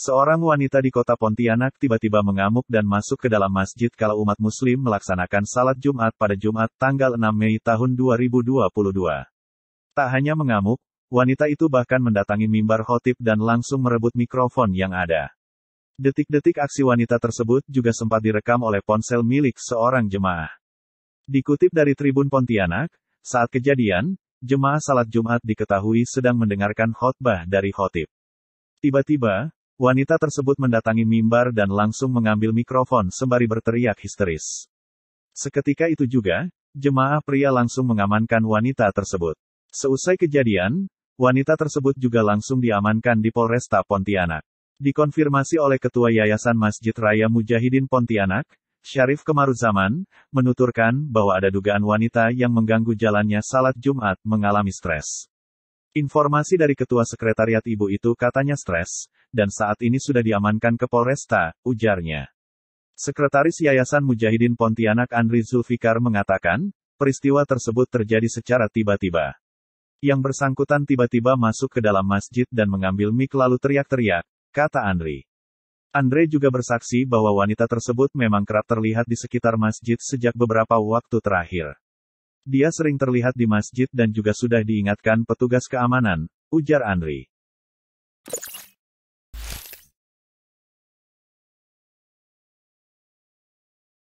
Seorang wanita di kota Pontianak tiba-tiba mengamuk dan masuk ke dalam masjid kalau umat muslim melaksanakan salat Jumat pada Jumat tanggal 6 Mei tahun 2022. Tak hanya mengamuk, wanita itu bahkan mendatangi mimbar khotib dan langsung merebut mikrofon yang ada. Detik-detik aksi wanita tersebut juga sempat direkam oleh ponsel milik seorang jemaah. Dikutip dari Tribun Pontianak, saat kejadian, jemaah salat Jumat diketahui sedang mendengarkan khotbah dari khotib. Tiba-tiba, Wanita tersebut mendatangi mimbar dan langsung mengambil mikrofon sembari berteriak histeris. Seketika itu juga, jemaah pria langsung mengamankan wanita tersebut. Seusai kejadian, wanita tersebut juga langsung diamankan di Polresta Pontianak. Dikonfirmasi oleh Ketua Yayasan Masjid Raya Mujahidin Pontianak, Syarif Kemaruzaman, menuturkan bahwa ada dugaan wanita yang mengganggu jalannya salat Jumat mengalami stres. Informasi dari Ketua Sekretariat Ibu itu katanya stres, dan saat ini sudah diamankan ke Polresta, ujarnya. Sekretaris Yayasan Mujahidin Pontianak Andri Zulfikar mengatakan, peristiwa tersebut terjadi secara tiba-tiba. Yang bersangkutan tiba-tiba masuk ke dalam masjid dan mengambil mik lalu teriak-teriak, kata Andri. Andre juga bersaksi bahwa wanita tersebut memang kerap terlihat di sekitar masjid sejak beberapa waktu terakhir. Dia sering terlihat di masjid dan juga sudah diingatkan petugas keamanan, ujar Andri.